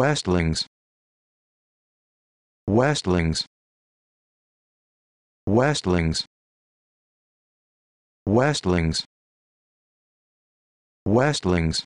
Westlings Westlings Westlings Westlings Westlings